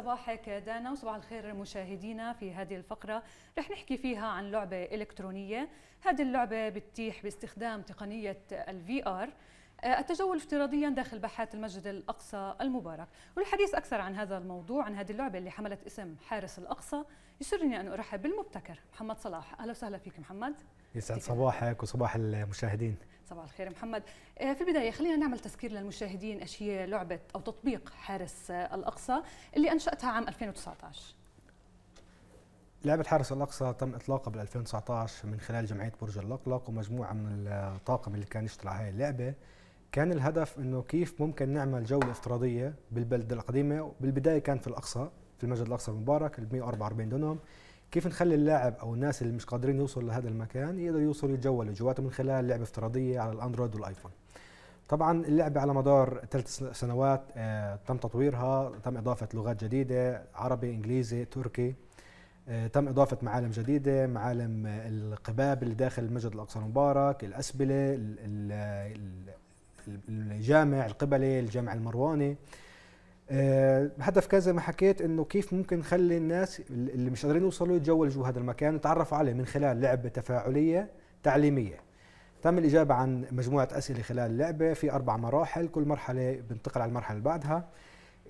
صباحك دانا وصباح الخير مشاهدينا في هذه الفقرة رح نحكي فيها عن لعبة إلكترونية هذه اللعبة بتتيح باستخدام تقنية الفي آر آه، التجول افتراضيا داخل باحات المسجد الأقصى المبارك والحديث أكثر عن هذا الموضوع عن هذه اللعبة اللي حملت اسم حارس الأقصى يسرني أن أرحب بالمبتكر محمد صلاح أهلا وسهلا فيك محمد يسعد صباحك وصباح المشاهدين صباح الخير محمد آه، في البداية خلينا نعمل تذكير للمشاهدين ايش هي لعبة أو تطبيق حارس الأقصى اللي أنشأتها عام 2019 لعبة حارس الأقصى تم إطلاقها بال 2019 من خلال جمعية برج اللقلق ومجموعة من الطاقم اللي كان يشتغل على هاي اللعبة كان الهدف انه كيف ممكن نعمل جوله افتراضيه بالبلده القديمه بالبدايه كان في الاقصى في المسجد الاقصى المبارك ال 144 دونم كيف نخلي اللاعب او الناس اللي مش قادرين يوصلوا لهذا المكان يقدروا يوصلوا يتجولوا جواته من خلال لعبه افتراضيه على الاندرويد والايفون طبعا اللعبة على مدار ثلاث سنوات آه، تم تطويرها تم إضافة لغات جديدة عربي إنجليزي تركي آه، تم إضافة معالم جديدة معالم آه، القباب اللي داخل المسجد الأقصى المبارك الأسبلة الجامع القبلي الجامع المرواني آه، هدف كذا ما حكيت انه كيف ممكن نخلي الناس اللي مش قادرين يوصلوا يتجولوا هذا المكان يتعرفوا عليه من خلال لعبه تفاعليه تعليميه تم الإجابة عن مجموعة أسئلة خلال اللعبة في أربع مراحل كل مرحلة بنتقل على المرحلة اللي بعدها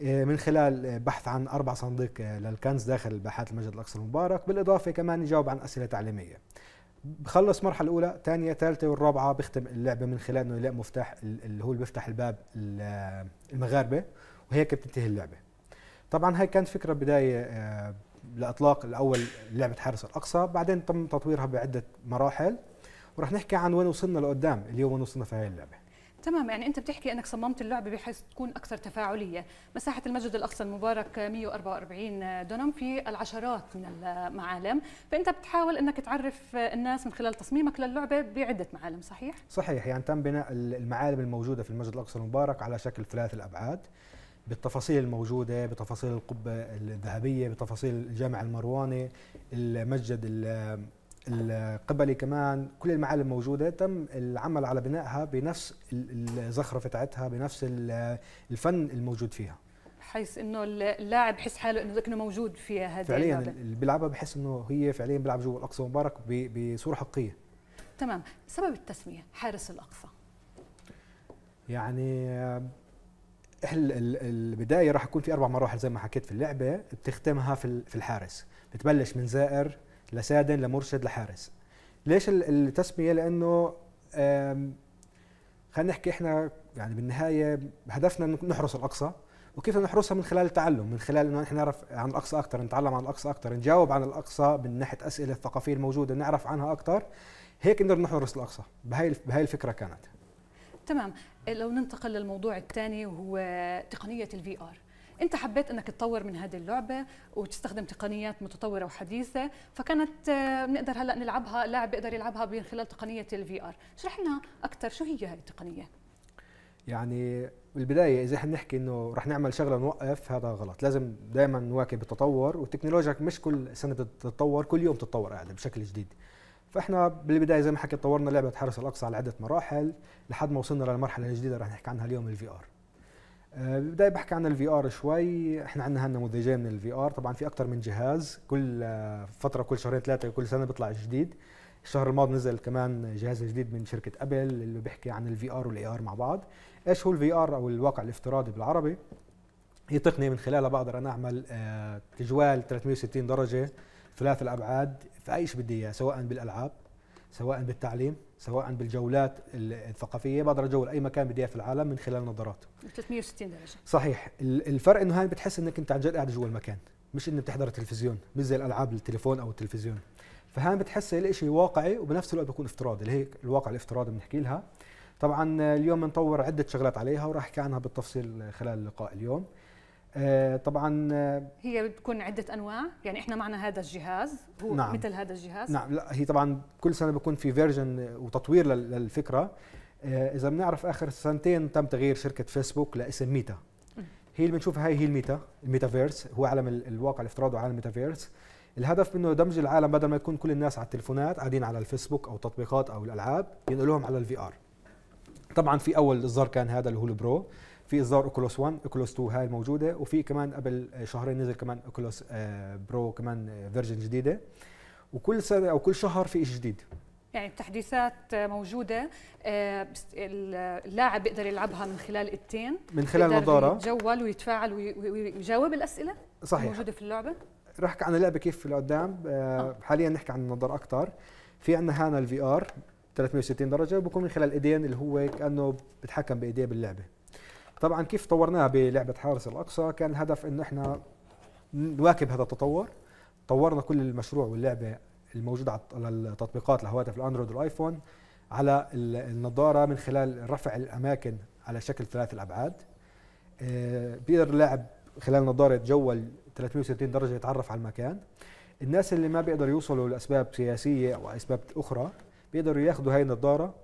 آه، من خلال بحث عن أربع صناديق آه، للكنز داخل باحات المسجد الأقصى المبارك بالإضافة كمان نجاوب عن أسئلة تعليمية بخلص مرحلة الأولى ثانية ثالثة والرابعة بختم اللعبة من خلال إنه يلاقي مفتاح اللي هو اللي بيفتح الباب المغاربة وهيك بتنتهي اللعبه طبعا هاي كانت فكره بدايه آه، لاطلاق الاول لعبه حارس الاقصى بعدين تم تطويرها بعده مراحل ورح نحكي عن وين وصلنا لقدام اليوم وين وصلنا في هاي اللعبه تمام يعني انت بتحكي انك صممت اللعبه بحيث تكون اكثر تفاعليه مساحه المسجد الاقصى المبارك 144 دونم في العشرات من المعالم فانت بتحاول انك تعرف الناس من خلال تصميمك للعبه بعده معالم صحيح صحيح يعني تم بناء المعالم الموجوده في المسجد الاقصى المبارك على شكل ثلاث الابعاد بالتفاصيل الموجوده بتفاصيل القبه الذهبيه بتفاصيل الجامع المرواني المسجد القبلي كمان كل المعالم موجوده تم العمل على بنائها بنفس الزخرفه تاعتها بنفس الفن الموجود فيها حيث انه اللاعب بحس حاله انه كانه موجود فيها هذه فعليا اللي بيلعبها بحس انه هي فعليا بيلعب جوا الاقصى المبارك بصوره حقيقيه تمام سبب التسميه حارس الاقصى يعني البدايه راح يكون في اربع مراحل زي ما حكيت في اللعبه بتختمها في الحارس بتبلش من زائر لسادن لمرشد لحارس ليش التسميه لانه خلينا نحكي احنا يعني بالنهايه هدفنا نحرس الاقصى وكيف نحرسها من خلال التعلم من خلال انه احنا نعرف عن الاقصى اكثر نتعلم عن الاقصى اكثر نجاوب عن الاقصى من ناحيه اسئله الثقافيه الموجوده نعرف عنها اكثر هيك نقدر نحرس الاقصى بهاي بهاي الفكره كانت تمام لو ننتقل للموضوع الثاني وهو تقنيه الفي ار انت حبيت انك تطور من هذه اللعبه وتستخدم تقنيات متطوره وحديثه فكانت بنقدر آه، هلا نلعبها لاعب بيقدر يلعبها من خلال تقنيه الفي ار اشرح لنا اكثر شو هي هاي التقنيه يعني بالبدايه اذا احنا بنحكي انه رح نعمل شغله نوقف هذا غلط لازم دائما نواكب التطور والتكنولوجيا مش كل سنه بتتطور كل يوم تتطور قاعده بشكل جديد فاحنا بالبدايه زي ما حكيت طورنا لعبه حرس الاقصى على عده مراحل لحد ما وصلنا للمرحله الجديده رح نحكي عنها اليوم الفي ار آه، بالبدايه بحكي عن الفي ار شوي احنا عندنا هنا نموذجين من الفي ار طبعا في اكثر من جهاز كل آه، فتره كل شهرين ثلاثه كل سنه بيطلع جديد الشهر الماضي نزل كمان جهاز جديد من شركه ابل اللي بيحكي عن الفي ار والاي ار مع بعض ايش هو الفي ار او الواقع الافتراضي بالعربي هي تقنيه من خلالها بقدر انا اعمل آه، تجوال 360 درجه ثلاث الابعاد في اي شيء بدي اياه سواء بالالعاب سواء بالتعليم سواء بالجولات الثقافيه بقدر اجول اي مكان بدي اياه في العالم من خلال نظراته 360 درجه صحيح الفرق انه هاي بتحس انك انت عن جد قاعد جوا المكان مش انك بتحضر التلفزيون مش زي الالعاب التليفون او التلفزيون فهان بتحس الشيء واقعي وبنفس الوقت بيكون افتراضي اللي هي الواقع الافتراضي بنحكي لها طبعا اليوم بنطور عده شغلات عليها وراح احكي عنها بالتفصيل خلال لقاء اليوم آه، طبعا آه، هي بتكون عده انواع يعني احنا معنا هذا الجهاز هو نعم مثل هذا الجهاز نعم لا هي طبعا كل سنه بيكون في فيرجن وتطوير للفكره آه، اذا بنعرف اخر سنتين تم تغيير شركه فيسبوك لاسم ميتا هي اللي بنشوفها هي هي الميتا الميتافيرس هو عالم الواقع الافتراضي وعالم الميتافيرس الهدف منه دمج العالم بدل ما يكون كل الناس على التلفونات قاعدين على الفيسبوك او التطبيقات او الالعاب ينقلوهم على الفي ار طبعا في اول اصدار كان هذا اللي هو البرو في اصدار اوكولوس 1 اوكولوس 2 هاي الموجوده وفي كمان قبل شهرين نزل كمان اوكولوس آه، برو كمان فيرجن آه، جديده وكل سنه او كل شهر في شيء جديد يعني التحديثات موجوده آه، اللاعب بيقدر يلعبها من خلال التين من خلال النظاره يتجول ويتفاعل ويجاوب الاسئله صحيح موجوده في اللعبه رح احكي عن اللعبه كيف لقدام آه. حاليا نحكي عن النظر اكثر في عندنا هانا الفي ار 360 درجه وبكون من خلال ايدين اللي هو كانه بتحكم بايديه باللعبه طبعا كيف طورناها بلعبه حارس الاقصى كان الهدف انه احنا نواكب هذا التطور طورنا كل المشروع واللعبه الموجوده على التطبيقات لهواتف الاندرويد والايفون على النظاره من خلال رفع الاماكن على شكل ثلاث الابعاد آه، بيقدر اللاعب خلال النظاره يتجول 360 درجه يتعرف على المكان الناس اللي ما بيقدروا يوصلوا لاسباب سياسيه او اسباب اخرى بيقدروا ياخذوا هاي النظاره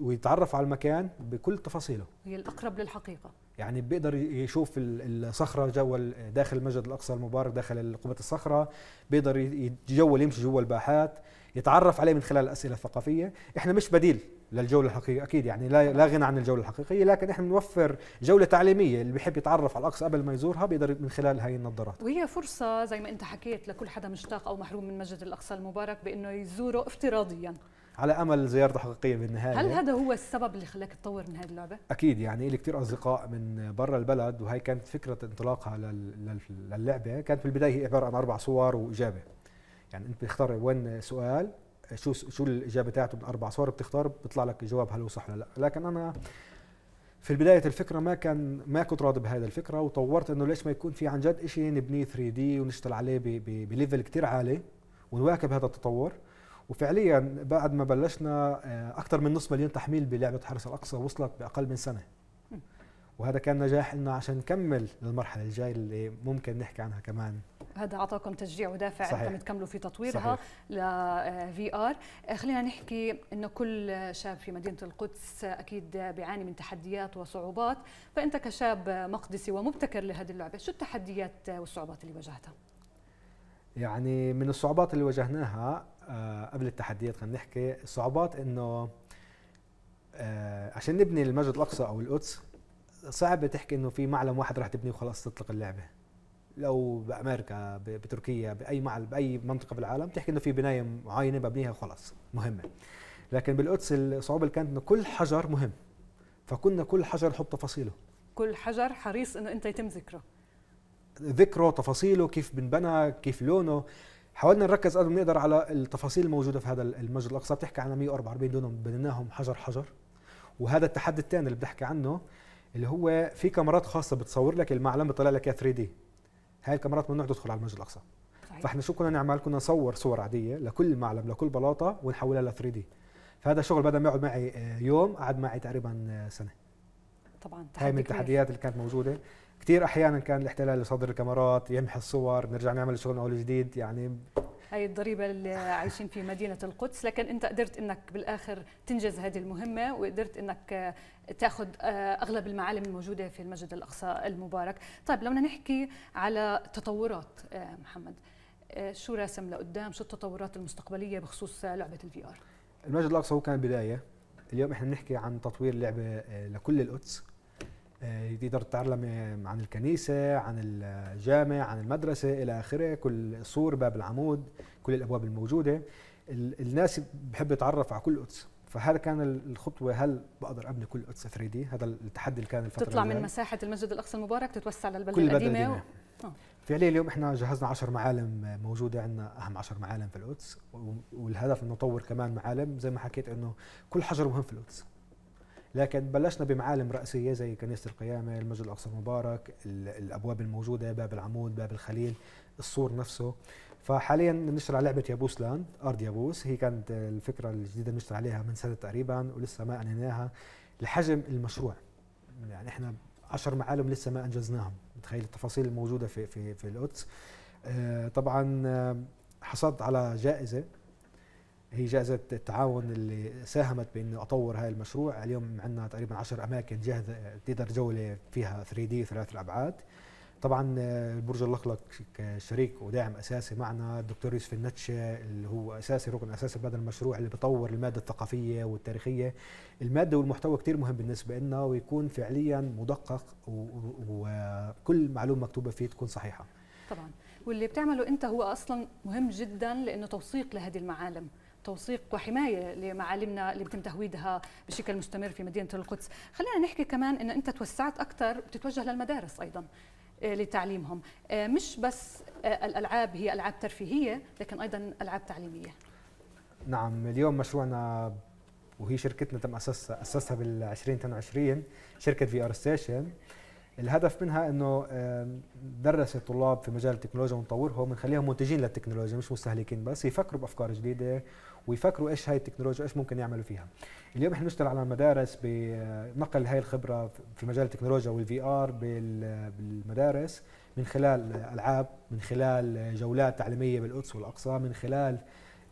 ويتعرف على المكان بكل تفاصيله هي الاقرب للحقيقه يعني بيقدر يشوف الصخره جوا داخل المسجد الاقصى المبارك داخل قبه الصخره بيقدر يتجول يمشي جوا الباحات يتعرف عليه من خلال الاسئله الثقافيه احنا مش بديل للجوله الحقيقيه اكيد يعني لا لا غنى عن الجوله الحقيقيه لكن احنا بنوفر جوله تعليميه اللي بيحب يتعرف على الاقصى قبل ما يزورها بيقدر من خلال هاي النظارات وهي فرصه زي ما انت حكيت لكل حدا مشتاق او محروم من مسجد الاقصى المبارك بانه يزوره افتراضيا على امل زياره حقيقيه بالنهايه هل هذا هو السبب اللي خلاك تطور من هذه اللعبه اكيد يعني لي كثير اصدقاء من برا البلد وهي كانت فكره انطلاقها للعبه كانت في البدايه هي عباره عن اربع صور واجابه يعني انت بتختار وين سؤال شو شو الاجابه تاعته من اربع صور بتختار بيطلع لك جواب هل هو صح ولا لا لكن انا في البداية الفكرة ما كان ما كنت راضي بهذه الفكرة وطورت انه ليش ما يكون في عن جد شيء نبنيه 3 دي ونشتغل عليه بليفل كثير عالي ونواكب هذا التطور وفعليا بعد ما بلشنا آه، اكثر من نصف مليون تحميل بلعبه حرس الاقصى وصلت باقل من سنه وهذا كان نجاح لنا عشان نكمل للمرحله الجايه اللي ممكن نحكي عنها كمان هذا اعطاكم تشجيع ودافع صحيح. انكم تكملوا في تطويرها ل في آه، ار آه، خلينا نحكي انه كل شاب في مدينه القدس اكيد بيعاني من تحديات وصعوبات فانت كشاب مقدسي ومبتكر لهذه اللعبه شو التحديات والصعوبات اللي واجهتها يعني من الصعوبات اللي واجهناها آه، قبل التحديات خلينا نحكي الصعوبات انه آه، عشان نبني المسجد الاقصى او القدس صعب تحكي انه في معلم واحد راح تبنيه وخلاص تطلق اللعبه لو بامريكا بتركيا باي معلم باي منطقه بالعالم تحكي انه في بنايه معينه ببنيها وخلاص مهمه لكن بالقدس الصعوبه اللي كانت انه كل حجر مهم فكنا كل حجر نحط تفاصيله كل حجر حريص انه انت يتم ذكره ذكره تفاصيله كيف بنبنى كيف لونه حاولنا نركز قد ما نقدر على التفاصيل الموجوده في هذا المسجد الاقصى بتحكي عن 144 دونم بنيناهم حجر حجر وهذا التحدي الثاني اللي بحكي عنه اللي هو في كاميرات خاصه بتصور لك المعلم بتطلع لك 3 دي هاي الكاميرات ممنوع تدخل على المسجد الاقصى فاحنا شو كنا نعمل كنا نصور صور عاديه لكل معلم لكل بلاطه ونحولها ل 3 دي فهذا الشغل بدا يقعد معي آه، يوم قعد معي تقريبا آه، سنه طبعا هاي من التحديات اللي كانت موجوده كثير احيانا كان الاحتلال يصدر الكاميرات يمحي الصور نرجع نعمل شغل اول جديد يعني هاي الضريبة اللي عايشين في مدينة القدس لكن أنت قدرت أنك بالآخر تنجز هذه المهمة وقدرت أنك آه، تاخذ آه، اغلب المعالم الموجوده في المسجد الاقصى المبارك طيب لو بدنا نحكي على تطورات آه، محمد شو راسم لقدام شو التطورات المستقبليه بخصوص لعبه الفي ار المسجد الاقصى هو كان بدايه اليوم احنا بنحكي عن تطوير لعبه لكل القدس آه، يقدر يتعلم آه، عن الكنيسة عن الجامع عن المدرسة إلى آخره كل السور باب العمود كل الأبواب الموجودة الناس بحب يتعرف على كل القدس فهذا كان الخطوه هل بقدر ابني كل القدس 3 دي هذا التحدي اللي كان الفتره تطلع من مساحه المسجد الاقصى المبارك تتوسع للبلده كل القديمه آه. فعليا اليوم احنا جهزنا 10 معالم موجوده عندنا اهم 10 معالم في القدس والهدف انه نطور كمان معالم زي ما حكيت انه كل حجر مهم في القدس لكن بلشنا بمعالم رأسية زي كنيسه القيامه المسجد الاقصى المبارك الابواب الموجوده باب العمود باب الخليل السور نفسه فحاليا بنشتغل على لعبه يابوس لاند ارض يابوس هي كانت الفكره الجديده بنشتغل عليها من سنه تقريبا ولسه ما انهيناها لحجم المشروع يعني احنا 10 معالم لسه ما انجزناهم متخيل التفاصيل الموجوده في في في القدس آه، طبعا آه، حصلت على جائزه هي جائزة التعاون اللي ساهمت بأنه أطور هذا المشروع اليوم عندنا تقريبا 10 أماكن جاهزة تقدر جولة فيها 3 دي ثلاث الأبعاد طبعا آه، برج الأخلق شريك وداعم أساسي معنا الدكتور يوسف النتشة اللي هو أساسي ركن أساسي بهذا المشروع اللي بطور المادة الثقافية والتاريخية المادة والمحتوى كثير مهم بالنسبة لنا ويكون فعليا مدقق وكل معلومة مكتوبة فيه تكون صحيحة طبعا واللي بتعمله أنت هو أصلا مهم جدا لأنه توثيق لهذه المعالم توثيق وحمايه لمعالمنا اللي بتم تهويدها بشكل مستمر في مدينه القدس خلينا نحكي كمان ان انت توسعت اكثر بتتوجه للمدارس ايضا آه، لتعليمهم آه، مش بس آه، الالعاب هي العاب ترفيهيه لكن ايضا العاب تعليميه نعم اليوم مشروعنا وهي شركتنا تم اسسها اسسها بال 2022 شركه في ار ستيشن الهدف منها انه ندرس الطلاب في مجال التكنولوجيا ونطورهم ونخليهم منتجين للتكنولوجيا مش مستهلكين بس يفكروا بافكار جديده ويفكروا ايش هاي التكنولوجيا وايش ممكن يعملوا فيها اليوم احنا بنشتغل على المدارس بنقل هاي الخبره في مجال التكنولوجيا والفي ار بالمدارس من خلال العاب من خلال جولات تعليميه بالقدس والاقصى من خلال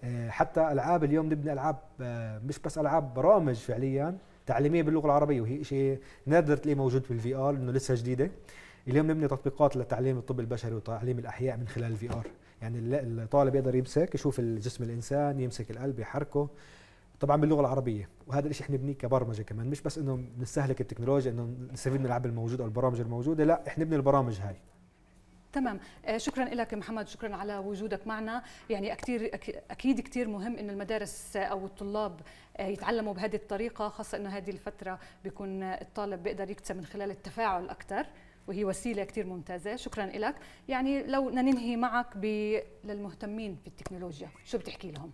آه، حتى العاب اليوم نبني العاب آه، مش بس العاب برامج فعليا تعليميه باللغه العربيه وهي شيء نادر تلاقيه موجود بالفي ار انه لسه جديده اليوم نبني تطبيقات لتعليم الطب البشري وتعليم الاحياء من خلال الفي ار يعني الطالب يقدر يمسك يشوف الجسم الانسان يمسك القلب يحركه طبعا باللغه العربيه وهذا الشيء احنا بنبنيه كبرمجه كمان مش بس انه بنستهلك التكنولوجيا انه نستفيد من العاب الموجوده او البرامج الموجوده لا احنا بنبني البرامج هاي تمام آه، شكرا لك محمد شكرا على وجودك معنا يعني كثير اكيد كثير مهم انه المدارس او الطلاب آه، يتعلموا بهذه الطريقه خاصه انه هذه الفتره بيكون الطالب بيقدر يكتسب من خلال التفاعل اكثر وهي وسيله كثير ممتازه شكرا لك يعني لو ننهي معك ب... للمهتمين بالتكنولوجيا شو بتحكي لهم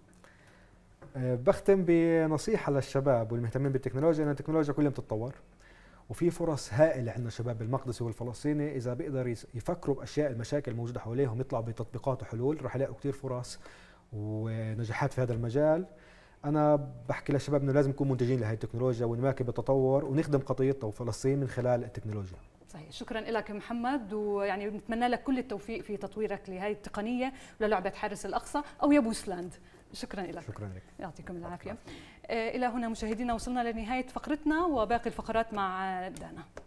أه، بختم بنصيحه للشباب والمهتمين بالتكنولوجيا ان التكنولوجيا كل يوم بتتطور وفي فرص هائله عندنا شباب المقدسي والفلسطيني اذا بيقدر يفكروا باشياء المشاكل الموجوده حواليهم يطلعوا بتطبيقات وحلول رح يلاقوا كثير فرص ونجاحات في هذا المجال انا بحكي للشباب انه لازم نكون منتجين لهي التكنولوجيا ونواكب التطور ونخدم قضيتنا وفلسطين من خلال التكنولوجيا صحيح شكرا لك محمد ويعني بنتمنى لك كل التوفيق في تطويرك لهذه التقنيه وللعبه حارس الاقصى او يا بوسلاند شكرا لك شكرا لك يعطيكم العافيه الى هنا مشاهدينا وصلنا لنهايه فقرتنا وباقي الفقرات مع دانا